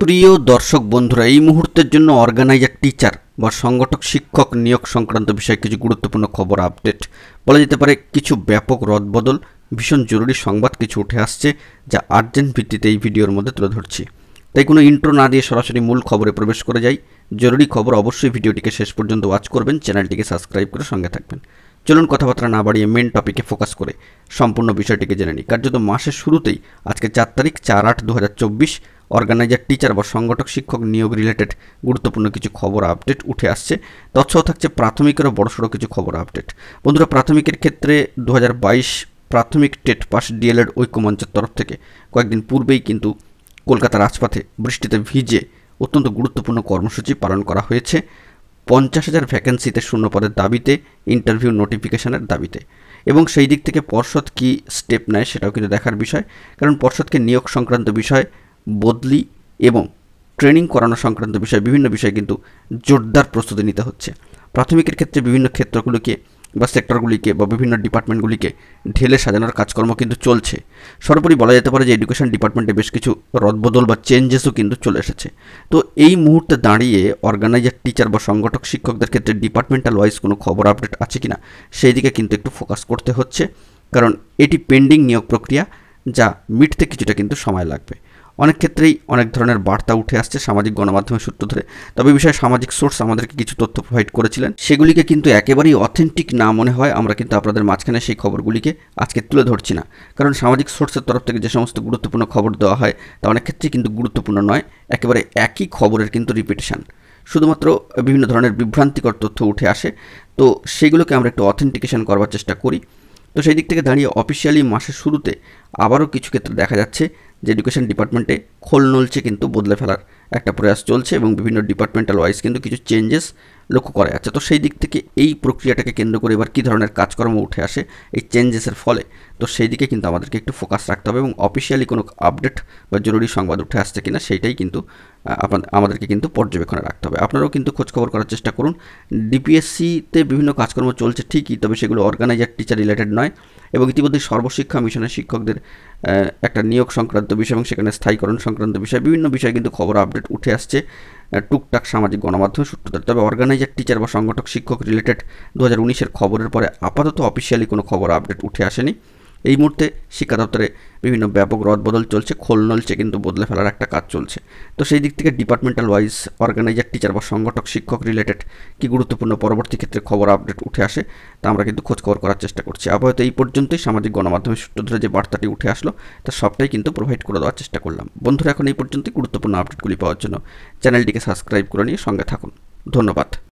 প্রিয় দর্শক বন্ধুরা এই মুহূর্তের জন্য অর্গানাইজার টিচার বা সংগঠক শিক্ষক নিয়োগ সংক্রান্ত বিষয়ে কিছু গুরুত্বপূর্ণ খবর আপডেট বলা যেতে পারে কিছু ব্যাপক রদবদল ভীষণ জরুরি সংবাদ কিছু উঠে আসছে যা আর্জেন্ট ভিত্তিতে এই ভিডিওর মধ্যে তুলে ধরছি তাই কোনো ইন্ট্রো না দিয়ে সরাসরি মূল খবরে প্রবেশ করে যাই জরুরি খবর অবশ্যই ভিডিওটিকে শেষ পর্যন্ত ওয়াচ করবেন চ্যানেলটিকে সাবস্ক্রাইব করে সঙ্গে থাকবেন চলুন কথাবার্তা না বাড়িয়ে মেন টপিকে ফোকাস করে সম্পূর্ণ বিষয়টিকে জেনে নিই কার্যত মাসের শুরুতেই আজকে চার তারিখ চার আট দু অর্গানাইজার টিচার বা সংগঠক শিক্ষক নিয়োগ রিলেটেড গুরুত্বপূর্ণ কিছু খবর আপডেট উঠে আসছে তৎসহ থাকছে প্রাথমিকেরও বড়সড় কিছু খবর আপডেট বন্ধুরা প্রাথমিকের ক্ষেত্রে দু প্রাথমিক টেট পাস ডিএলএড ঐক্যমঞ্চের তরফ থেকে কয়েকদিন পূর্বেই কিন্তু কলকাতার রাজপথে বৃষ্টিতে ভিজে অত্যন্ত গুরুত্বপূর্ণ কর্মসূচি পালন করা হয়েছে পঞ্চাশ হাজার ভ্যাকেন্সিতে শূন্যপদের দাবিতে ইন্টারভিউ নোটিফিকেশনের দাবিতে এবং সেই দিক থেকে পর্ষদ কি স্টেপ নেয় সেটাও কিন্তু দেখার বিষয় কারণ পর্ষদকে নিয়োগ সংক্রান্ত বিষয় বদলি এবং ট্রেনিং করানো সংক্রান্ত বিষয় বিভিন্ন বিষয়ে কিন্তু জোরদার প্রস্তুতি নিতে হচ্ছে প্রাথমিকের ক্ষেত্রে বিভিন্ন ক্ষেত্রগুলিকে বা সেক্টরগুলিকে বা বিভিন্ন ডিপার্টমেন্টগুলিকে ঢেলে সাজানোর কাজকর্ম কিন্তু চলছে সর্বোপরি বলা যেতে পারে যে এডুকেশন ডিপার্টমেন্টে বেশ কিছু রদবদল বা চেঞ্জেসও কিন্তু চলে এসেছে তো এই মুহূর্তে দাঁড়িয়ে অর্গানাইজার টিচার বা সংগঠক শিক্ষকদের ক্ষেত্রে ডিপার্টমেন্টাল ওয়াইজ কোনো খবর আপডেট আছে কি না সেই দিকে কিন্তু একটু ফোকাস করতে হচ্ছে কারণ এটি পেন্ডিং নিয়োগ প্রক্রিয়া যা মিটতে কিছুটা কিন্তু সময় লাগবে অনেক ক্ষেত্রেই অনেক ধরনের বার্তা উঠে আসছে সামাজিক গণমাধ্যমের সূত্র ধরে তবে বিষয়ে সামাজিক সোর্স আমাদেরকে কিছু তথ্য প্রোভাইড করেছিলেন সেগুলিকে কিন্তু একেবারেই অথেন্টিক না মনে হয় আমরা কিন্তু আপনাদের মাঝখানে সেই খবরগুলিকে আজকে তুলে ধরছি না কারণ সামাজিক সোর্সের তরফ থেকে যে সমস্ত গুরুত্বপূর্ণ খবর দেওয়া হয় তা অনেক ক্ষেত্রেই কিন্তু গুরুত্বপূর্ণ নয় একেবারে একই খবরের কিন্তু রিপিটেশান শুধুমাত্র বিভিন্ন ধরনের বিভ্রান্তিকর তথ্য উঠে আসে তো সেগুলোকে আমরা একটু অথেন্টিকেশন করবার চেষ্টা করি তো সেই দিক থেকে দাঁড়িয়ে অফিসিয়ালি মাসের শুরুতে আবারও কিছু ক্ষেত্রে দেখা যাচ্ছে যে এডুকেশন ডিপার্টমেন্টে খোল নলছে কিন্তু বদলে ফেলার একটা প্রয়াস চলছে এবং বিভিন্ন ডিপার্টমেন্টাল ওয়াইজ কিন্তু কিছু চেঞ্জেস লক্ষ্য করা যাচ্ছে তো সেই দিক থেকে এই প্রক্রিয়াটাকে কেন্দ্র করে এবার কী ধরনের কাজকর্ম উঠে আসে এই চেঞ্জেসের ফলে তো সেই দিকে কিন্তু আমাদেরকে একটু ফোকাস রাখতে হবে এবং অফিসিয়ালি কোনো আপডেট বা জরুরি সংবাদ উঠে আসছে কিনা সেইটাই কিন্তু আমাদেরকে কিন্তু পর্যবেক্ষণে রাখতে হবে আপনারাও কিন্তু খোঁজখবর করার চেষ্টা করুন ডিপিএসসিতে বিভিন্ন কাজকর্ম চলছে ঠিকই তবে সেগুলো অর্গানাইজার টিচার রিলেটেড নয় এবং ইতিমধ্যে সর্বশিক্ষা মিশনের শিক্ষকদের একটা নিয়োগ সংক্রান্ত বিষয় এবং সেখানে স্থায়ীকরণ সংক্রান্ত বিষয় বিভিন্ন বিষয়ে কিন্তু খবর আপডেট উঠে আসছে টুকটাক সামাজিক গণমাধ্যম সূত্রধার তবে অর্গানাইজার টিচার বা সংগঠক শিক্ষক রিলেটেড দু হাজার খবরের পরে আপাতত অফিসিয়ালি কোনো খবর আপডেট উঠে আসেনি এই মুহূর্তে শিক্ষা দপ্তরে বিভিন্ন ব্যাপক রদবদল চলছে খোলনলচে কিন্তু বদলে ফেলার একটা কাজ চলছে তো সেই দিক থেকে ডিপার্টমেন্টাল ওয়াইজ অর্গানাইজার টিচার বা সংগঠক শিক্ষক রিলেটেড কি গুরুত্বপূর্ণ পরবর্তী ক্ষেত্রে খবর আপডেট উঠে আসে তা আমরা কিন্তু খোঁজখবর করার চেষ্টা করছি আপাতত এই পর্যন্তই সামাজিক গণমাধ্যমের সূত্র ধরে যে বার্তাটি উঠে আসলো তা সবটাই কিন্তু প্রোভাইড করে দেওয়ার চেষ্টা করলাম বন্ধুরা এখন এই পর্যন্তই গুরুত্বপূর্ণ আপডেটগুলি পাওয়ার জন্য চ্যানেলটিকে সাবস্ক্রাইব করে নিয়ে সঙ্গে থাকুন ধন্যবাদ